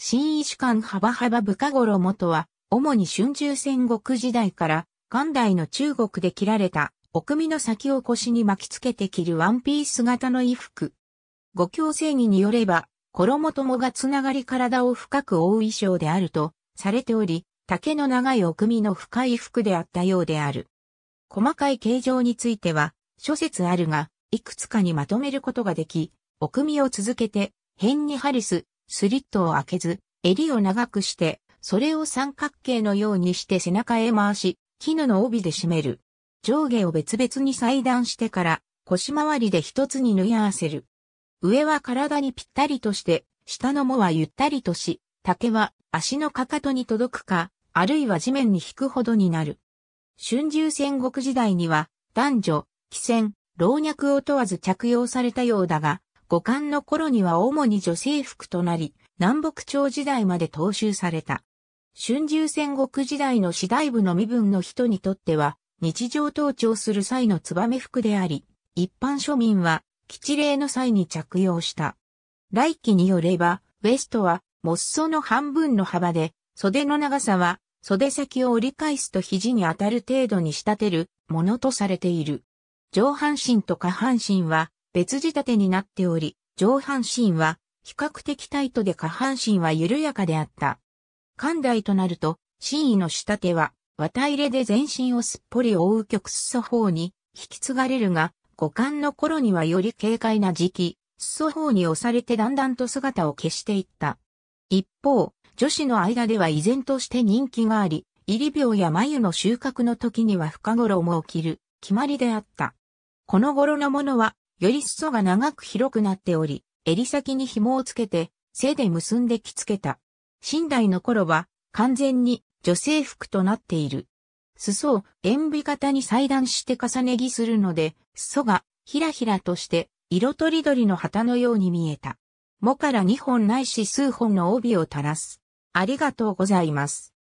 新医師官幅幅深頃元は、主に春秋戦国時代から、元代の中国で着られた、お組の先を腰に巻きつけて着るワンピース型の衣服。五教正義によれば、衣ともがつながり体を深く覆う衣装であると、されており、竹の長いお組の深い服であったようである。細かい形状については、諸説あるが、いくつかにまとめることができ、お組を続けて、変にハリス、スリットを開けず、襟を長くして、それを三角形のようにして背中へ回し、絹の帯で締める。上下を別々に裁断してから、腰回りで一つに縫い合わせる。上は体にぴったりとして、下のもはゆったりとし、竹は足のかかとに届くか、あるいは地面に引くほどになる。春秋戦国時代には、男女、既戦、老若を問わず着用されたようだが、五冠の頃には主に女性服となり、南北朝時代まで踏襲された。春秋戦国時代の次第部の身分の人にとっては、日常登庁する際の燕服であり、一般庶民は、吉礼の際に着用した。来期によれば、ウエストは、モッソの半分の幅で、袖の長さは、袖先を折り返すと肘に当たる程度に仕立てるものとされている。上半身と下半身は別仕立てになっており、上半身は比較的タイトで下半身は緩やかであった。寛大となると、真意の仕立ては、綿入れで全身をすっぽり覆う曲裾方に引き継がれるが、五感の頃にはより軽快な時期、裾方に押されてだんだんと姿を消していった。一方、女子の間では依然として人気があり、入り病や眉の収穫の時には深頃も起きる決まりであった。この頃のものはより裾が長く広くなっており、襟先に紐をつけて、背で結んで着付けた。寝台の頃は、完全に女性服となっている。裾を塩ビ型に裁断して重ね着するので、裾がひらひらとして色とりどりの旗のように見えた。もから2本ないし数本の帯を垂らす。ありがとうございます。